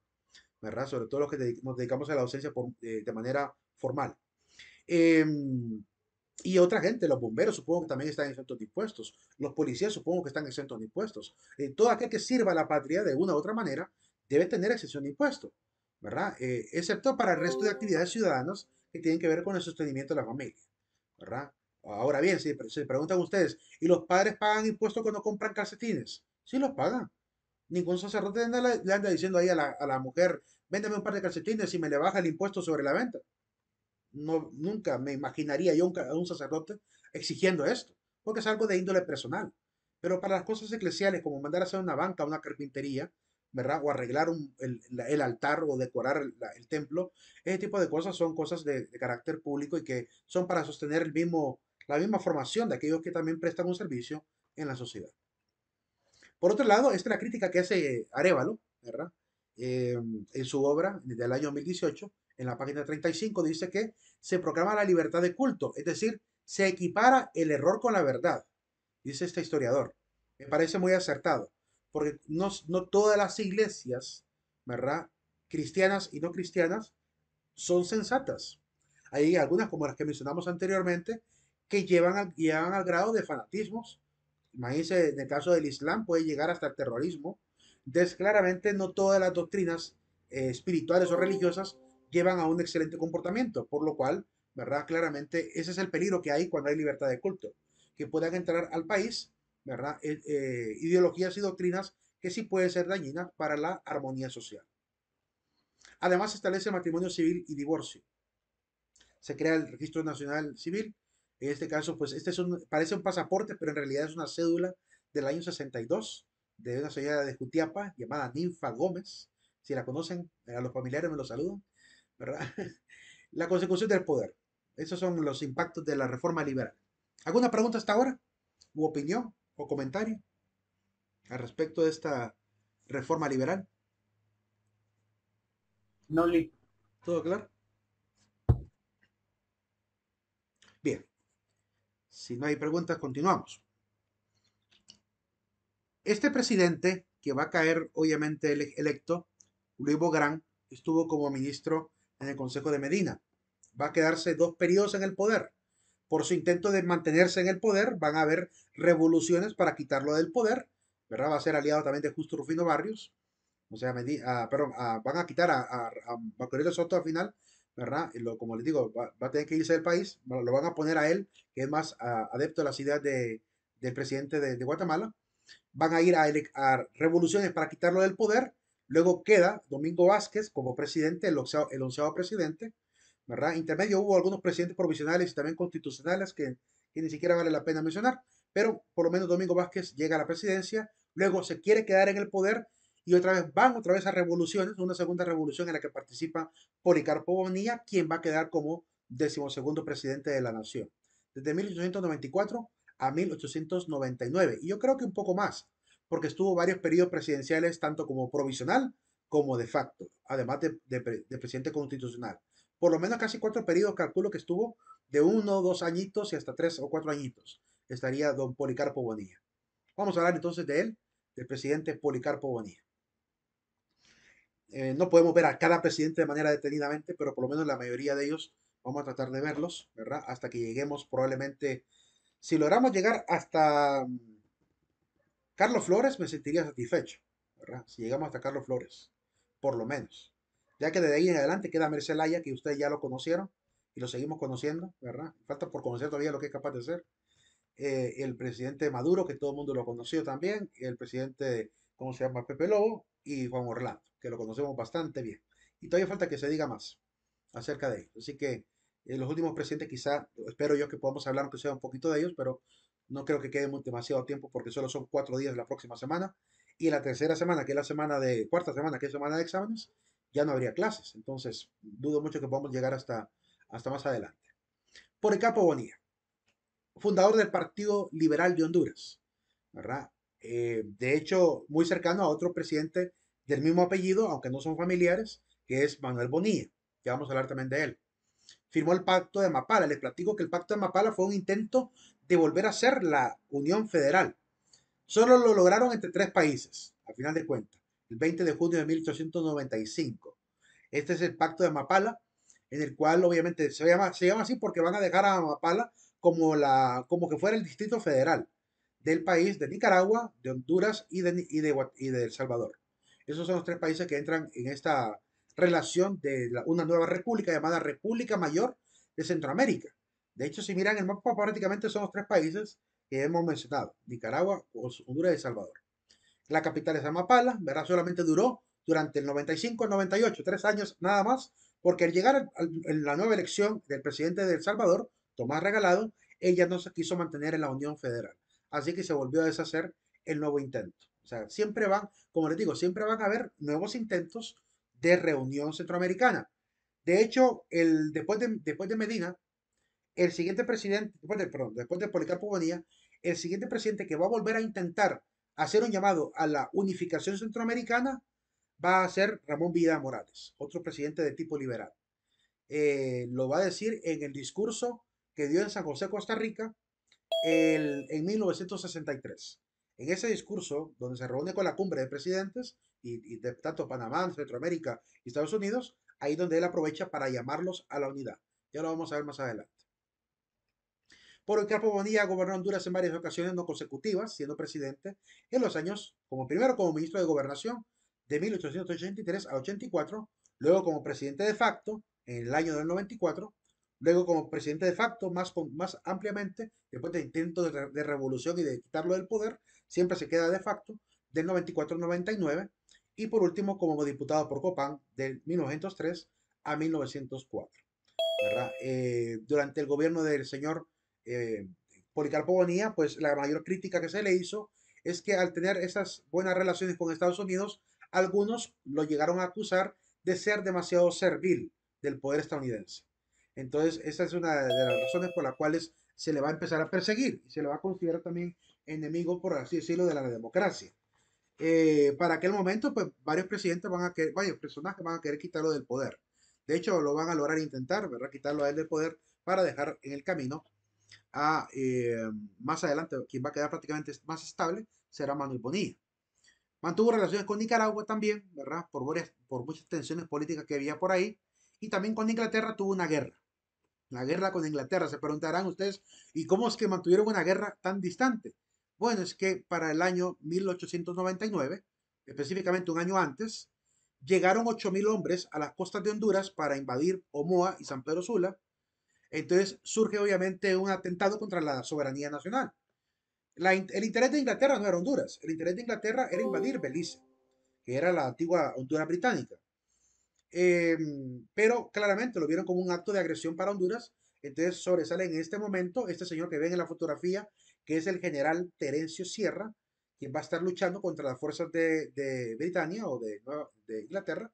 ¿verdad? Sobre todo los que nos dedicamos a la docencia eh, de manera formal. Em, y otra gente, los bomberos supongo que también están exentos de impuestos, los policías supongo que están exentos de impuestos. Eh, todo aquel que sirva a la patria de una u otra manera debe tener exención de impuestos, ¿verdad? Eh, excepto para el resto de actividades ciudadanas que tienen que ver con el sostenimiento de la familia, ¿verdad? Ahora bien, si se preguntan ustedes, ¿y los padres pagan impuestos cuando compran calcetines? Sí los pagan, ningún sacerdote le anda diciendo ahí a la, mujer, véndeme un par de calcetines y me le baja el impuesto sobre la venta. No, nunca me imaginaría yo un, a un sacerdote exigiendo esto, porque es algo de índole personal. Pero para las cosas eclesiales, como mandar a hacer una banca, una carpintería, O arreglar el, altar o decorar el, templo, ese tipo de cosas son cosas de, carácter público y que son para sostener la misma formación de aquellos que también prestan un servicio en la sociedad. Por otro lado, esta es la crítica que hace eh, Arevalo, em, en su obra del año 2018, en la página 35, dice que se proclama la libertad de culto, es decir, se equipara el error con la verdad, dice este historiador. Me parece muy acertado, porque no, todas las iglesias, ¿verdad? Cristianas y no cristianas, son sensatas. Hay algunas, como las que mencionamos anteriormente, que llevan al grado de fanatismos imagínense, en el caso del Islam puede llegar hasta el terrorismo. Entonces, claramente no todas las doctrinas eh, espirituales o religiosas llevan a un excelente comportamiento, por lo cual, ¿verdad? Claramente ese es el peligro que hay cuando hay libertad de culto, que puedan entrar al país, ¿verdad? Eh, eh, ideologías y doctrinas que sí pueden ser dañinas para la armonía social. Además, se establece matrimonio civil y divorcio. Se crea el Registro Nacional Civil en este caso, pues este es parece un pasaporte, pero en realidad es una cédula del año 62 de una señora de Jutiapa llamada Ninfa Gómez. Si la conocen, eh, a los familiares me lo saludan, ¿verdad? <laughs> La consecución del poder. Esos son los impactos de la reforma liberal. ¿Alguna pregunta hasta ahora? ¿U opinión o comentario al respecto de esta reforma liberal? No, Lee. ¿Todo claro? Bien. Si no hay preguntas, continuamos. Este presidente, que va a caer obviamente electo, Luis Bográn, estuvo como ministro en el Consejo de Medina. Va a quedarse dos periodos en el poder. Por su intento de mantenerse en el poder, van a haber revoluciones para quitarlo del poder. ¿verdad? Va a ser aliado también de Justo Rufino Barrios. O sea, ah, ah, van a quitar a, a, a Soto al final ¿verdad? lo, como les digo, va, a tener que irse del país, lo van a poner a él, que es más adepto a las ideas del presidente de, Guatemala. Van a ir a, a, revoluciones para quitarlo del poder. Luego queda Domingo Vázquez como presidente, el onceado presidente, ¿verdad? Intermedio hubo algunos presidentes provisionales y también constitucionales que, que ni siquiera vale la pena mencionar, pero por lo menos Domingo Vázquez llega a la presidencia, luego se quiere quedar en el poder y otra vez van otra vez a revoluciones, una segunda revolución en la que participa Policarpo Bonilla, quien va a quedar como decimosegundo presidente de la nación, desde 1894 a 1899, y yo creo que un poco más, porque estuvo varios periodos presidenciales, tanto como provisional como de facto, además de, presidente constitucional. Por lo menos casi cuatro periodos calculo que estuvo de uno, o dos añitos y hasta tres o cuatro añitos estaría don Policarpo Bonilla. Vamos a hablar entonces de él, del presidente Policarpo Bonilla. Eh, no podemos ver a cada presidente de manera detenidamente, pero por lo menos la mayoría de ellos vamos a tratar de verlos, ¿verdad? Hasta que lleguemos probablemente, si logramos llegar hasta mm, Carlos Flores, me sentiría satisfecho, ¿verdad? Si llegamos hasta Carlos Flores, por lo menos. Ya que desde ahí en adelante queda Mercelaya, que ustedes ya lo conocieron y lo seguimos conociendo, ¿verdad? Falta por conocer todavía lo que es capaz de ser. Eh, el presidente Maduro, que todo el mundo lo conoció también, el presidente, ¿cómo se llama? Pepe Lobo, y Juan Orlando, que lo conocemos bastante bien. Y todavía falta que se diga más acerca de ellos. Así que en eh, los últimos presidentes quizá, espero yo que podamos hablar un poquito de ellos, pero no creo que quede demasiado tiempo porque solo son cuatro días de la próxima semana. Y la tercera semana, que es la semana de, cuarta semana, que es semana de exámenes, ya no habría clases. Entonces, dudo mucho que podamos llegar hasta, hasta más adelante. Por el capo Bonilla, fundador del Partido Liberal de Honduras, ¿verdad? Eh, de hecho muy cercano a otro presidente del mismo apellido, aunque no son familiares, que es Manuel Bonilla. Ya vamos a hablar también de él. Firmó el pacto de Mapala. Les platico que el pacto de Mapala fue un intento de volver a ser la Unión Federal. Solo lo lograron entre tres países, al final de cuentas, el 20 de junio de 1895. Este es el pacto de Mapala, en el cual obviamente se llama, se llama así porque van a dejar a Mapala como, la, como que fuera el Distrito Federal del país de Nicaragua, de Honduras y de, y El Salvador. Esos son los tres países que entran en esta relación de una nueva república llamada República Mayor de Centroamérica. De hecho, si miran el mapa, prácticamente son los tres países que hemos mencionado, Nicaragua, Honduras y El Salvador. La capital es Amapala, ¿verdad? Solamente duró durante el 95 98, tres años nada más, porque al llegar a la nueva elección del presidente de El Salvador, Tomás Regalado, ella no se quiso mantener en la Unión Federal así que se volvió a deshacer el nuevo intento. O sea, siempre van, como les digo, siempre van a haber nuevos intentos de reunión centroamericana. De hecho, el, después, de, después de Medina, el siguiente presidente, después de, perdón, después de Policarpo el siguiente presidente que va a volver a intentar hacer un llamado a la unificación centroamericana va a ser Ramón Vida Morales, otro presidente de tipo liberal. Eh, lo va a decir en el discurso que dio en San José, Costa Rica, el, en 1963. En ese discurso, donde se reúne con la cumbre de presidentes, y, de tanto Panamá, Centroamérica y Estados Unidos, ahí donde él aprovecha para llamarlos a la unidad. Ya lo vamos a ver más adelante. Por el Campo Bonilla gobernó Honduras en varias ocasiones no consecutivas, siendo presidente en los años, como primero como ministro de Gobernación de 1883 a 84, luego como presidente de facto en el año del 94 luego como presidente de facto, más, más ampliamente, después de, intentos de revolución y de quitarlo del poder, siempre se queda de facto, del 94 al 99, y por último como diputado por Copán, del 1903 a 1904. Eh, durante el gobierno del señor eh, Policarpo Bonilla, pues la mayor crítica que se le hizo es que al tener esas buenas relaciones con Estados Unidos, algunos lo llegaron a acusar de ser demasiado servil del poder estadounidense. Entonces, esa es una de las razones por las cuales se le va a empezar a perseguir y se le va a considerar también enemigo, por así decirlo, de la democracia. Eh, para aquel momento, pues varios presidentes van a querer, varios personajes van a querer quitarlo del poder. De hecho, lo van a lograr intentar, ¿verdad? Quitarlo a él del poder para dejar en el camino a eh, más adelante, quien va a quedar prácticamente más estable será Manuel Bonilla. Mantuvo relaciones con Nicaragua también, ¿verdad? Por, varias, por muchas tensiones políticas que había por ahí. Y también con Inglaterra tuvo una guerra la guerra con Inglaterra. Se preguntarán ustedes, ¿y cómo es que mantuvieron una guerra tan distante? Bueno, es que para el año 1899, específicamente un año antes, llegaron 8.000 hombres a las costas de Honduras para invadir Omoa y San Pedro Sula. Entonces surge obviamente un atentado contra la soberanía nacional. el interés de Inglaterra no era Honduras, el interés de Inglaterra era invadir oh. Belice, que era la antigua Honduras británica. Em, pero claramente lo vieron como un acto de agresión para Honduras. Entonces sobresale en este momento este señor que ven en la fotografía, que es el general Terencio Sierra, quien va a estar luchando contra las fuerzas de, de Britania o de, Inglaterra.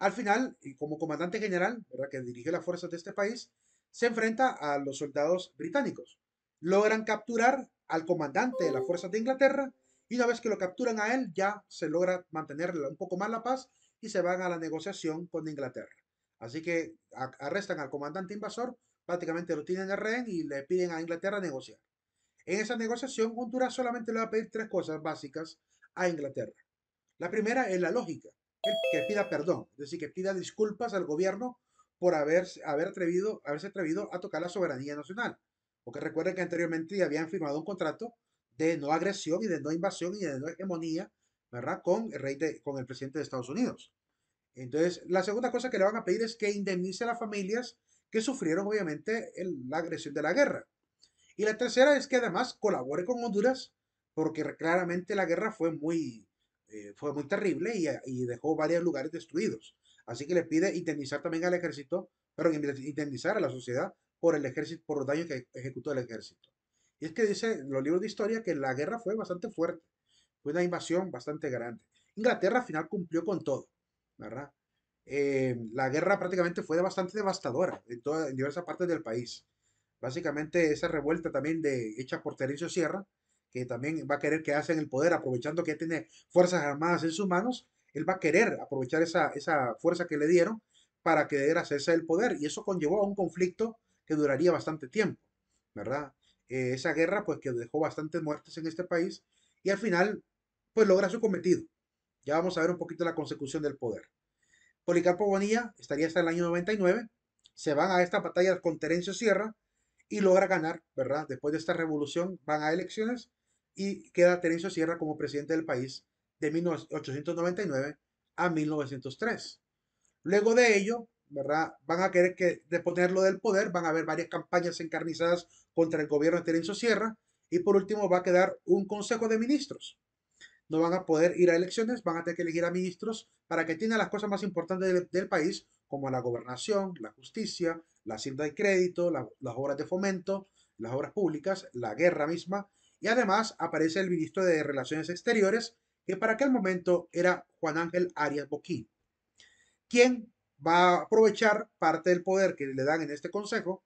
Al final, como comandante general, ¿verdad? que dirige las fuerzas de este país, se enfrenta a los soldados británicos. Logran capturar al comandante de las fuerzas de Inglaterra y una vez que lo capturan a él, ya se logra mantener un poco más la paz y se van a la negociación con Inglaterra. Así que arrestan al comandante invasor, prácticamente lo tienen el rehén y le piden a Inglaterra negociar. En esa negociación, Honduras solamente le va a pedir tres cosas básicas a Inglaterra. La primera es la lógica, que pida perdón, es decir, que pida disculpas al gobierno por haber atrevido, haberse atrevido a tocar la soberanía nacional. Porque recuerden que anteriormente habían firmado un contrato de no agresión y de no invasión y de no hegemonía ¿verdad? Con el, rey con el presidente de Estados Unidos. Entonces, la segunda cosa que le van a pedir es que indemnice a las familias que sufrieron, obviamente, la agresión de la guerra. Y la tercera es que además colabore con Honduras, porque claramente la guerra fue muy, eh, fue muy terrible y, dejó varios lugares destruidos. Así que le pide indemnizar también al ejército, pero indemnizar a la sociedad por el ejército, por los daños que ejecutó el ejército. Y es que dice en los libros de historia que la guerra fue bastante fuerte. Fue una invasión bastante grande. Inglaterra al final cumplió con todo, ¿verdad? Eh, la guerra prácticamente fue bastante devastadora en, toda, en diversas partes del país. Básicamente esa revuelta también de, hecha por Terencio Sierra, que también va a querer que en el poder, aprovechando que tiene fuerzas armadas en sus manos, él va a querer aprovechar esa, esa fuerza que le dieron para querer hacerse el poder. Y eso conllevó a un conflicto que duraría bastante tiempo, ¿verdad? Eh, esa guerra pues que dejó bastantes muertes en este país y al final pues logra su cometido. Ya vamos a ver un poquito la consecución del poder. Policarpo Bonilla estaría hasta el año 99, se van a esta batalla con Terencio Sierra y logra ganar, ¿verdad? Después de esta revolución van a elecciones y queda Terencio Sierra como presidente del país de 1899 a 1903. Luego de ello, ¿verdad? Van a querer que deponerlo del poder, van a haber varias campañas encarnizadas contra el gobierno de Terencio Sierra y por último va a quedar un consejo de ministros no van a poder ir a elecciones, van a tener que elegir a ministros para que tengan las cosas más importantes del, país, como la gobernación, la justicia, la hacienda de crédito, las obras de fomento, las obras públicas, la guerra misma, y además aparece el ministro de Relaciones Exteriores, que para aquel momento era Juan Ángel Arias Boquín, quien va a aprovechar parte del poder que le dan en este consejo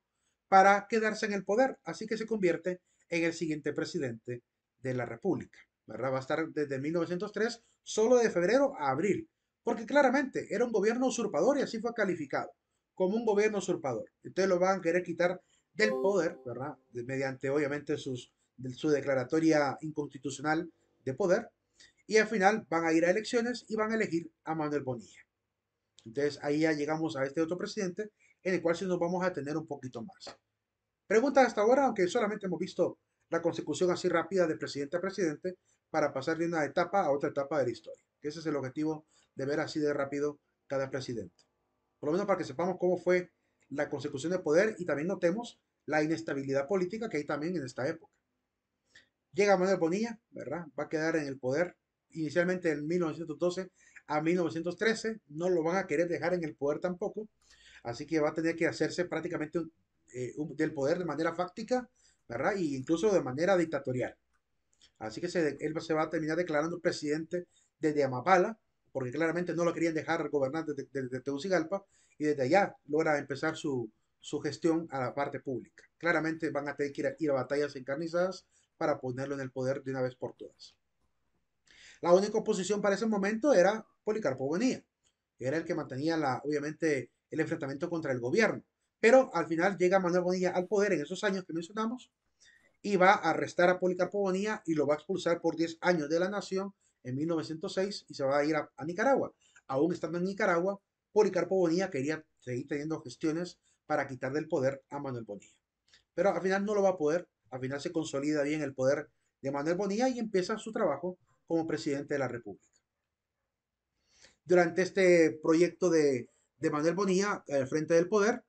para quedarse en el poder, así que se convierte en el siguiente presidente de la República. Va a estar desde 1903, solo de febrero a abril, porque claramente era un gobierno usurpador y así fue calificado, como un gobierno usurpador. Entonces lo van a querer quitar del poder, ¿verdad? mediante obviamente sus, su declaratoria inconstitucional de poder, y al final van a ir a elecciones y van a elegir a Manuel Bonilla. Entonces ahí ya llegamos a este otro presidente, en el cual sí nos vamos a tener un poquito más. Preguntas hasta ahora, aunque solamente hemos visto la consecución así rápida de presidente a presidente, para pasar de una etapa a otra etapa de la historia. Ese es el objetivo de ver así de rápido cada presidente. Por lo menos para que sepamos cómo fue la consecución de poder y también notemos la inestabilidad política que hay también en esta época. Llega Manuel Bonilla, ¿verdad? Va a quedar en el poder inicialmente en 1912 a 1913. No lo van a querer dejar en el poder tampoco. Así que va a tener que hacerse prácticamente eh, del poder de manera fáctica, ¿verdad? E incluso de manera dictatorial. Así que él se va a terminar declarando presidente desde Amapala, porque claramente no lo querían dejar gobernar desde, de Tegucigalpa, y desde allá logra empezar su, su, gestión a la parte pública. Claramente van a tener que ir a, batallas encarnizadas para ponerlo en el poder de una vez por todas. La única oposición para ese momento era Policarpo Bonilla. Era el que mantenía, la, obviamente, el enfrentamiento contra el gobierno. Pero al final llega Manuel Bonilla al poder en esos años que mencionamos y va a arrestar a Policarpo Bonilla y lo va a expulsar por 10 años de la nación en 1906 y se va a ir a, Nicaragua. Aún estando en Nicaragua, Policarpo Bonilla quería seguir teniendo gestiones para quitar del poder a Manuel Bonilla. Pero al final no lo va a poder, al final se consolida bien el poder de Manuel Bonilla y empieza su trabajo como presidente de la República. Durante este proyecto de, Manuel Bonilla al eh, frente del poder,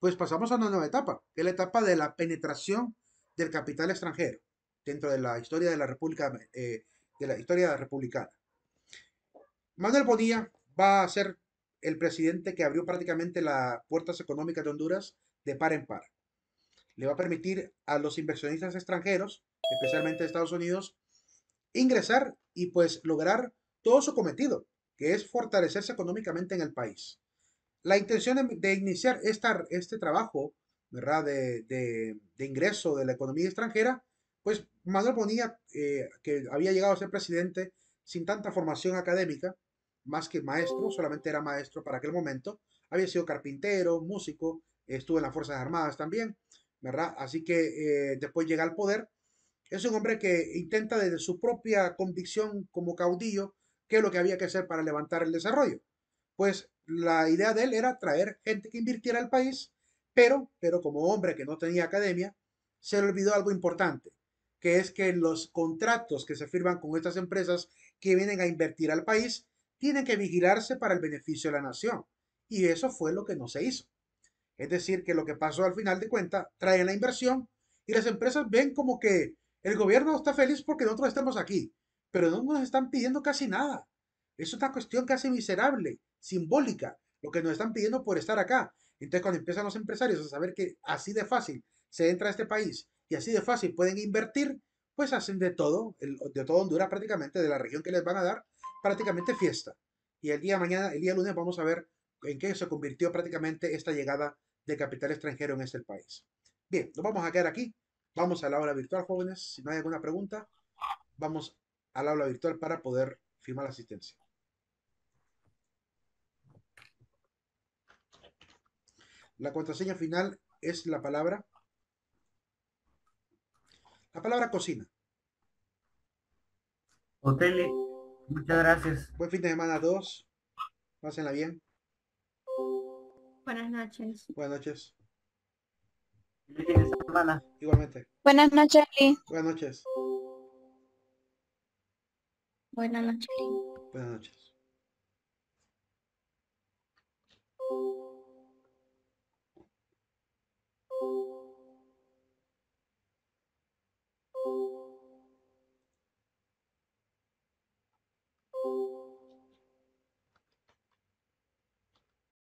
pues pasamos a una nueva etapa, que es la etapa de la penetración del capital extranjero dentro de la historia de la República eh, de la historia republicana. Manuel Bonilla va a ser el presidente que abrió prácticamente las puertas económicas de Honduras de par en par. Le va a permitir a los inversionistas extranjeros, especialmente de Estados Unidos, ingresar y pues lograr todo su cometido, que es fortalecerse económicamente en el país. La intención de iniciar este trabajo de, ingreso de la economía extranjera, pues Manuel Bonilla, eh, que había llegado a ser presidente sin tanta formación académica, más que maestro, solamente era maestro para aquel momento, había sido carpintero, músico, estuvo en las Fuerzas Armadas también, ¿verdad? Así que eh, después llega al poder. Es un hombre que intenta desde su propia convicción como caudillo qué es lo que había que hacer para levantar el desarrollo. Pues la idea de él era traer gente que invirtiera al país pero, como hombre que no tenía academia, se le olvidó algo importante, que es que los contratos que se firman con estas empresas que vienen a invertir al país tienen que vigilarse para el beneficio de la nación. Y eso fue lo que no se hizo. Es decir, que lo que pasó al final de cuentas, traen la inversión y las empresas ven como que el gobierno está feliz porque nosotros estamos aquí, pero no nos están pidiendo casi nada. Es una cuestión casi miserable, simbólica, lo que nos están pidiendo por estar acá. Entonces, cuando empiezan los empresarios a saber que así de fácil se entra a este país y así de fácil pueden invertir, pues hacen de todo, de todo Honduras prácticamente, de la región que les van a dar, prácticamente fiesta. Y el día mañana, el día lunes, vamos a ver en qué se convirtió prácticamente esta llegada de capital extranjero en este país. Bien, nos vamos a quedar aquí. Vamos a la aula virtual, jóvenes. Si no hay alguna pregunta, vamos al aula virtual para poder firmar la asistencia. La contraseña final es la palabra. La palabra cocina. Hotel, muchas gracias. Buen fin de semana a todos. Pásenla bien. Buenas noches. Buenas noches. Igualmente. Buenas noches, Buenas noches. Buenas noches, Buenas noches.